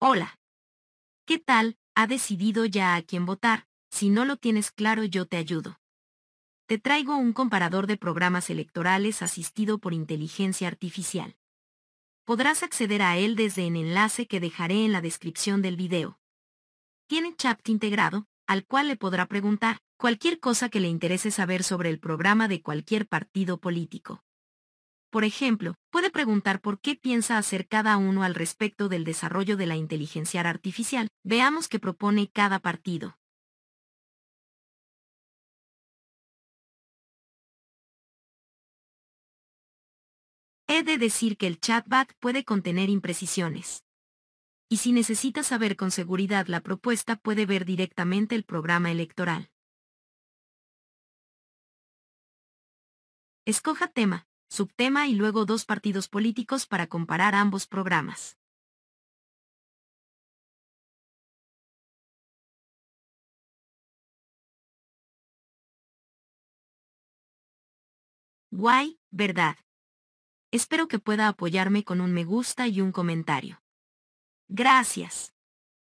Hola. ¿Qué tal? Ha decidido ya a quién votar. Si no lo tienes claro, yo te ayudo. Te traigo un comparador de programas electorales asistido por inteligencia artificial. Podrás acceder a él desde el enlace que dejaré en la descripción del video. Tiene chat integrado, al cual le podrá preguntar cualquier cosa que le interese saber sobre el programa de cualquier partido político. Por ejemplo, puede preguntar por qué piensa hacer cada uno al respecto del desarrollo de la inteligencia artificial. Veamos qué propone cada partido. He de decir que el chatbot puede contener imprecisiones. Y si necesita saber con seguridad la propuesta puede ver directamente el programa electoral. Escoja tema, subtema y luego dos partidos políticos para comparar ambos programas. Guay, ¿verdad? Espero que pueda apoyarme con un me gusta y un comentario. Gracias.